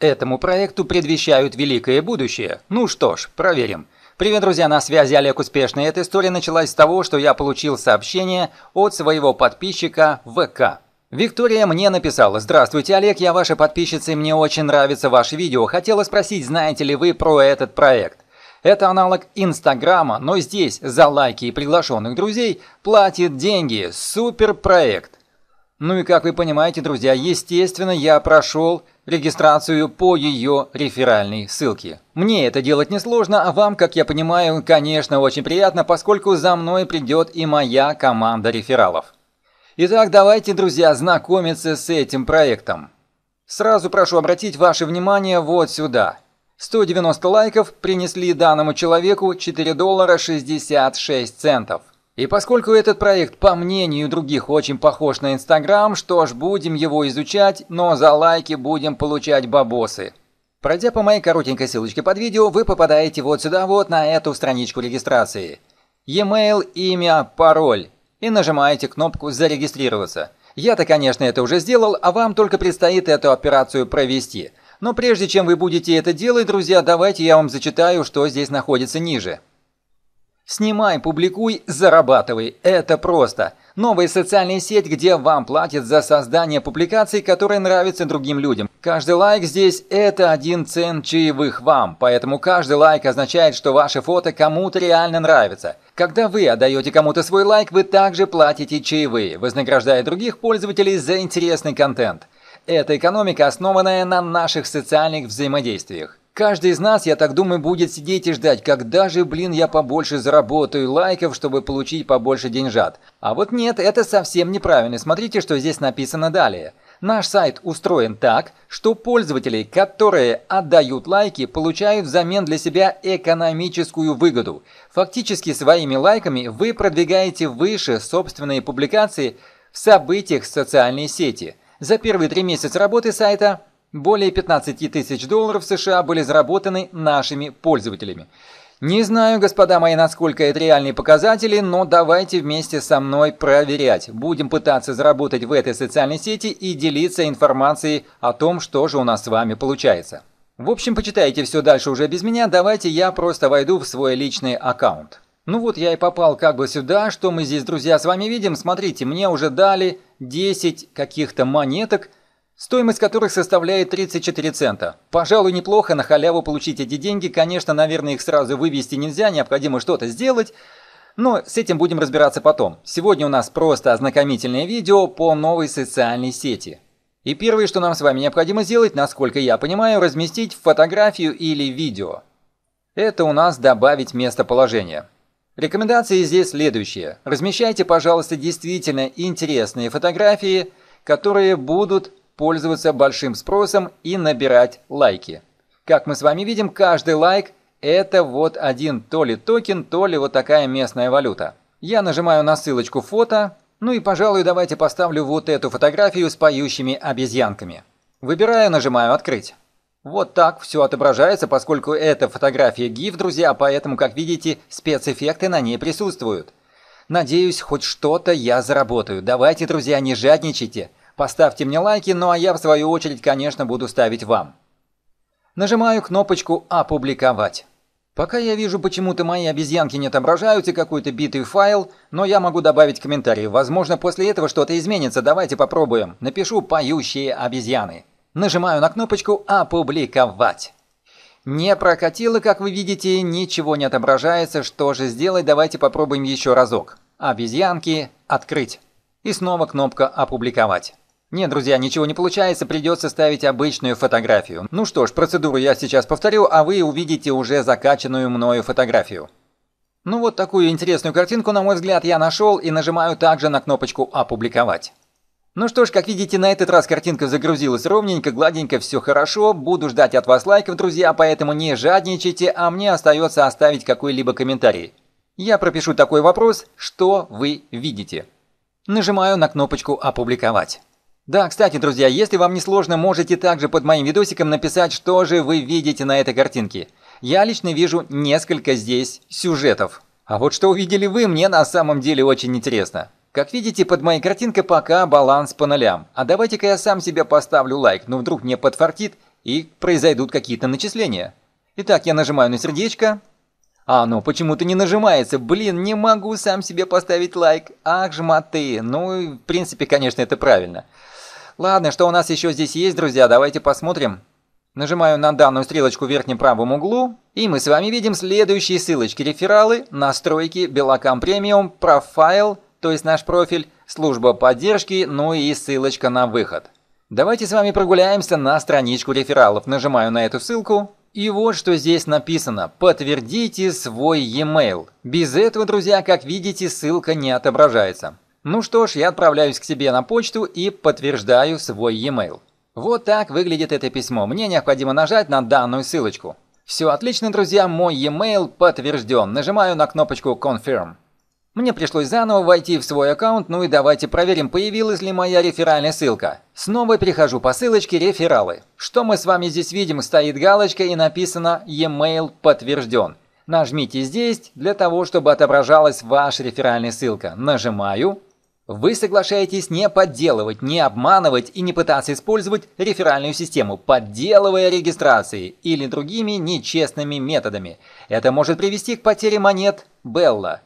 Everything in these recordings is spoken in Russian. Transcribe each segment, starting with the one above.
Этому проекту предвещают великое будущее. Ну что ж, проверим. Привет, друзья, на связи Олег Успешный. Эта история началась с того, что я получил сообщение от своего подписчика ВК. Виктория мне написала «Здравствуйте, Олег, я ваша подписчица и мне очень нравится ваше видео. Хотела спросить, знаете ли вы про этот проект?» Это аналог Инстаграма, но здесь за лайки и приглашенных друзей платит деньги. Супер проект! Ну и как вы понимаете, друзья, естественно, я прошел регистрацию по ее реферальной ссылке. Мне это делать несложно, а вам, как я понимаю, конечно, очень приятно, поскольку за мной придет и моя команда рефералов. Итак, давайте, друзья, знакомиться с этим проектом. Сразу прошу обратить ваше внимание вот сюда. 190 лайков принесли данному человеку 4 доллара 66 центов. И поскольку этот проект, по мнению других, очень похож на Инстаграм, что ж, будем его изучать, но за лайки будем получать бабосы. Пройдя по моей коротенькой ссылочке под видео, вы попадаете вот сюда вот на эту страничку регистрации. E-mail, имя, пароль и нажимаете кнопку «Зарегистрироваться». Я-то, конечно, это уже сделал, а вам только предстоит эту операцию провести. Но прежде чем вы будете это делать, друзья, давайте я вам зачитаю, что здесь находится ниже. Снимай, публикуй, зарабатывай. Это просто. Новая социальная сеть, где вам платят за создание публикаций, которые нравятся другим людям. Каждый лайк здесь – это один цент чаевых вам, поэтому каждый лайк означает, что ваше фото кому-то реально нравится. Когда вы отдаете кому-то свой лайк, вы также платите чаевые, вознаграждая других пользователей за интересный контент. Эта экономика, основанная на наших социальных взаимодействиях. Каждый из нас, я так думаю, будет сидеть и ждать, когда же, блин, я побольше заработаю лайков, чтобы получить побольше деньжат. А вот нет, это совсем неправильно. Смотрите, что здесь написано далее. Наш сайт устроен так, что пользователи, которые отдают лайки, получают взамен для себя экономическую выгоду. Фактически своими лайками вы продвигаете выше собственные публикации в событиях социальной сети. За первые три месяца работы сайта – более 15 тысяч долларов США были заработаны нашими пользователями. Не знаю, господа мои, насколько это реальные показатели, но давайте вместе со мной проверять. Будем пытаться заработать в этой социальной сети и делиться информацией о том, что же у нас с вами получается. В общем, почитайте все дальше уже без меня, давайте я просто войду в свой личный аккаунт. Ну вот я и попал как бы сюда, что мы здесь, друзья, с вами видим. Смотрите, мне уже дали 10 каких-то монеток – стоимость которых составляет 34 цента. Пожалуй, неплохо на халяву получить эти деньги. Конечно, наверное, их сразу вывести нельзя, необходимо что-то сделать. Но с этим будем разбираться потом. Сегодня у нас просто ознакомительное видео по новой социальной сети. И первое, что нам с вами необходимо сделать, насколько я понимаю, разместить фотографию или видео. Это у нас добавить местоположение. Рекомендации здесь следующие. Размещайте, пожалуйста, действительно интересные фотографии, которые будут пользоваться большим спросом и набирать лайки. Как мы с вами видим, каждый лайк – это вот один то ли токен, то ли вот такая местная валюта. Я нажимаю на ссылочку фото, ну и, пожалуй, давайте поставлю вот эту фотографию с поющими обезьянками. Выбираю, нажимаю «Открыть». Вот так все отображается, поскольку это фотография GIF, друзья, поэтому, как видите, спецэффекты на ней присутствуют. Надеюсь, хоть что-то я заработаю. Давайте, друзья, не жадничайте. Поставьте мне лайки, ну а я в свою очередь, конечно, буду ставить вам. Нажимаю кнопочку «Опубликовать». Пока я вижу, почему-то мои обезьянки не отображаются, какой-то битый файл, но я могу добавить комментарий. Возможно, после этого что-то изменится, давайте попробуем. Напишу «Поющие обезьяны». Нажимаю на кнопочку «Опубликовать». Не прокатило, как вы видите, ничего не отображается. Что же сделать, давайте попробуем еще разок. Обезьянки «Открыть». И снова кнопка «Опубликовать». Нет, друзья, ничего не получается, придется ставить обычную фотографию. Ну что ж, процедуру я сейчас повторю, а вы увидите уже закачанную мною фотографию. Ну вот такую интересную картинку, на мой взгляд, я нашел и нажимаю также на кнопочку «Опубликовать». Ну что ж, как видите, на этот раз картинка загрузилась ровненько, гладенько, все хорошо. Буду ждать от вас лайков, друзья, поэтому не жадничайте, а мне остается оставить какой-либо комментарий. Я пропишу такой вопрос «Что вы видите?». Нажимаю на кнопочку «Опубликовать». Да, кстати, друзья, если вам не сложно, можете также под моим видосиком написать, что же вы видите на этой картинке. Я лично вижу несколько здесь сюжетов. А вот что увидели вы, мне на самом деле очень интересно. Как видите, под моей картинкой пока баланс по нолям. А давайте-ка я сам себе поставлю лайк, но ну, вдруг мне подфартит и произойдут какие-то начисления. Итак, я нажимаю на сердечко, а, ну почему-то не нажимается. Блин, не могу сам себе поставить лайк. Ах, жмоты. Ну, в принципе, конечно, это правильно. Ладно, что у нас еще здесь есть, друзья? Давайте посмотрим. Нажимаю на данную стрелочку в верхнем правом углу, и мы с вами видим следующие ссылочки. Рефералы, настройки, Белокам премиум, профайл, то есть наш профиль, служба поддержки, ну и ссылочка на выход. Давайте с вами прогуляемся на страничку рефералов. Нажимаю на эту ссылку, и вот что здесь написано. Подтвердите свой e-mail. Без этого, друзья, как видите, ссылка не отображается. Ну что ж, я отправляюсь к себе на почту и подтверждаю свой e-mail. Вот так выглядит это письмо. Мне необходимо нажать на данную ссылочку. Все отлично, друзья, мой e-mail подтвержден. Нажимаю на кнопочку Confirm. Мне пришлось заново войти в свой аккаунт, ну и давайте проверим, появилась ли моя реферальная ссылка. Снова перехожу по ссылочке «Рефералы». Что мы с вами здесь видим, стоит галочка и написано «E-mail подтвержден». Нажмите здесь для того, чтобы отображалась ваша реферальная ссылка. Нажимаю. Вы соглашаетесь не подделывать, не обманывать и не пытаться использовать реферальную систему, подделывая регистрации или другими нечестными методами. Это может привести к потере монет Белла.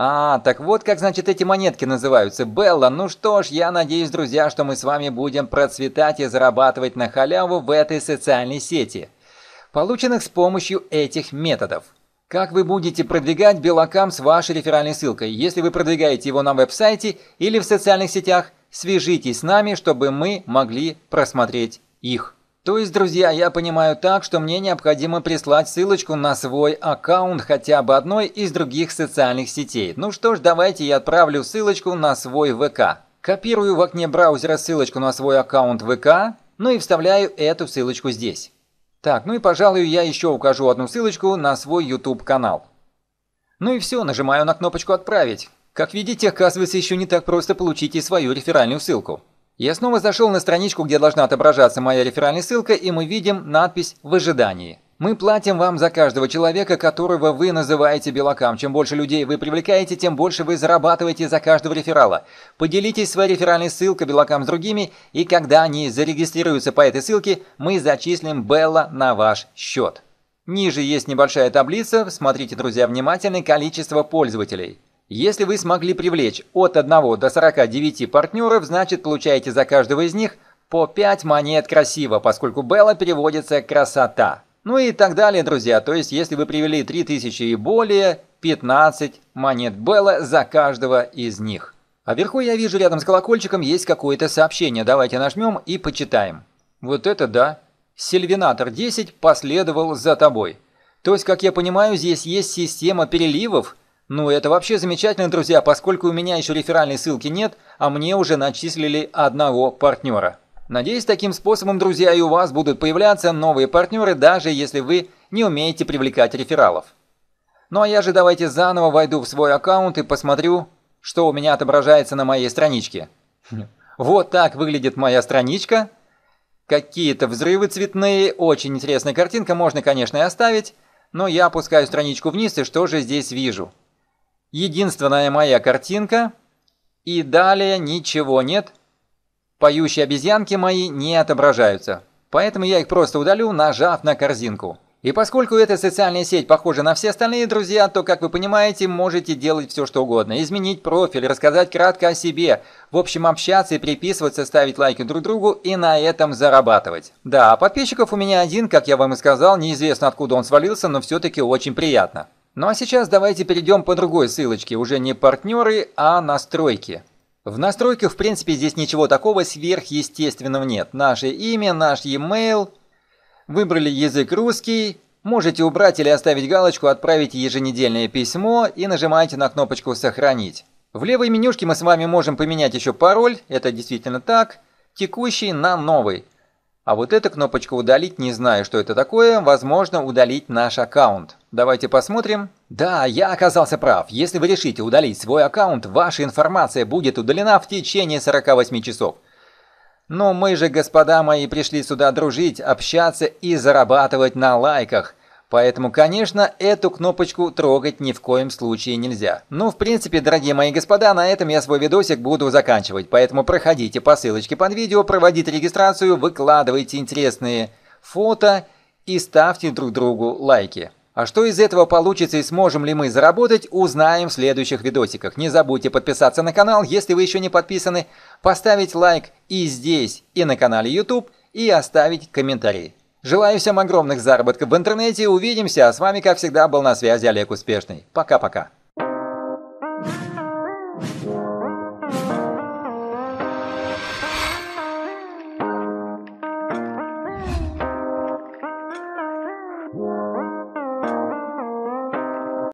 А, так вот как, значит, эти монетки называются. Белла, ну что ж, я надеюсь, друзья, что мы с вами будем процветать и зарабатывать на халяву в этой социальной сети, полученных с помощью этих методов. Как вы будете продвигать Белокам с вашей реферальной ссылкой? Если вы продвигаете его на веб-сайте или в социальных сетях, свяжитесь с нами, чтобы мы могли просмотреть их. То есть, друзья, я понимаю так, что мне необходимо прислать ссылочку на свой аккаунт хотя бы одной из других социальных сетей. Ну что ж, давайте я отправлю ссылочку на свой ВК. Копирую в окне браузера ссылочку на свой аккаунт ВК, ну и вставляю эту ссылочку здесь. Так, ну и, пожалуй, я еще укажу одну ссылочку на свой YouTube канал. Ну и все, нажимаю на кнопочку «Отправить». Как видите, оказывается, еще не так просто получить и свою реферальную ссылку. Я снова зашел на страничку, где должна отображаться моя реферальная ссылка, и мы видим надпись «В ожидании». Мы платим вам за каждого человека, которого вы называете белокам. Чем больше людей вы привлекаете, тем больше вы зарабатываете за каждого реферала. Поделитесь своей реферальной ссылкой белокам с другими, и когда они зарегистрируются по этой ссылке, мы зачислим Белла на ваш счет. Ниже есть небольшая таблица, смотрите, друзья, внимательно, количество пользователей. Если вы смогли привлечь от 1 до 49 партнеров, значит получаете за каждого из них по 5 монет красиво, поскольку Белла переводится «красота». Ну и так далее, друзья. То есть, если вы привели 3000 и более, 15 монет Белла за каждого из них. А вверху я вижу рядом с колокольчиком есть какое-то сообщение. Давайте нажмем и почитаем. Вот это да. Сильвинатор 10 последовал за тобой. То есть, как я понимаю, здесь есть система переливов, ну, это вообще замечательно, друзья, поскольку у меня еще реферальной ссылки нет, а мне уже начислили одного партнера. Надеюсь, таким способом, друзья, и у вас будут появляться новые партнеры, даже если вы не умеете привлекать рефералов. Ну а я же давайте заново войду в свой аккаунт и посмотрю, что у меня отображается на моей страничке. Вот так выглядит моя страничка. Какие-то взрывы цветные, очень интересная картинка, можно, конечно, и оставить. Но я опускаю страничку вниз, и что же здесь вижу? Единственная моя картинка. И далее ничего нет. Поющие обезьянки мои не отображаются. Поэтому я их просто удалю, нажав на корзинку. И поскольку эта социальная сеть похожа на все остальные друзья, то, как вы понимаете, можете делать все что угодно. Изменить профиль, рассказать кратко о себе, в общем общаться и приписываться, ставить лайки друг другу и на этом зарабатывать. Да, подписчиков у меня один, как я вам и сказал, неизвестно откуда он свалился, но все-таки очень приятно. Ну а сейчас давайте перейдем по другой ссылочке, уже не партнеры, а настройки. В настройках, в принципе, здесь ничего такого сверхъестественного нет. Наше имя, наш e-mail, выбрали язык русский, можете убрать или оставить галочку «Отправить еженедельное письмо» и нажимаете на кнопочку «Сохранить». В левой менюшке мы с вами можем поменять еще пароль, это действительно так, текущий на новый. А вот эта кнопочка «Удалить», не знаю, что это такое, возможно, удалить наш аккаунт. Давайте посмотрим. Да, я оказался прав. Если вы решите удалить свой аккаунт, ваша информация будет удалена в течение 48 часов. Но мы же, господа мои, пришли сюда дружить, общаться и зарабатывать на лайках. Поэтому, конечно, эту кнопочку трогать ни в коем случае нельзя. Ну, в принципе, дорогие мои господа, на этом я свой видосик буду заканчивать. Поэтому проходите по ссылочке под видео, проводите регистрацию, выкладывайте интересные фото и ставьте друг другу лайки. А что из этого получится и сможем ли мы заработать, узнаем в следующих видосиках. Не забудьте подписаться на канал, если вы еще не подписаны, поставить лайк и здесь, и на канале YouTube, и оставить комментарий. Желаю всем огромных заработков в интернете. Увидимся. А с вами, как всегда, был на связи Олег Успешный. Пока-пока.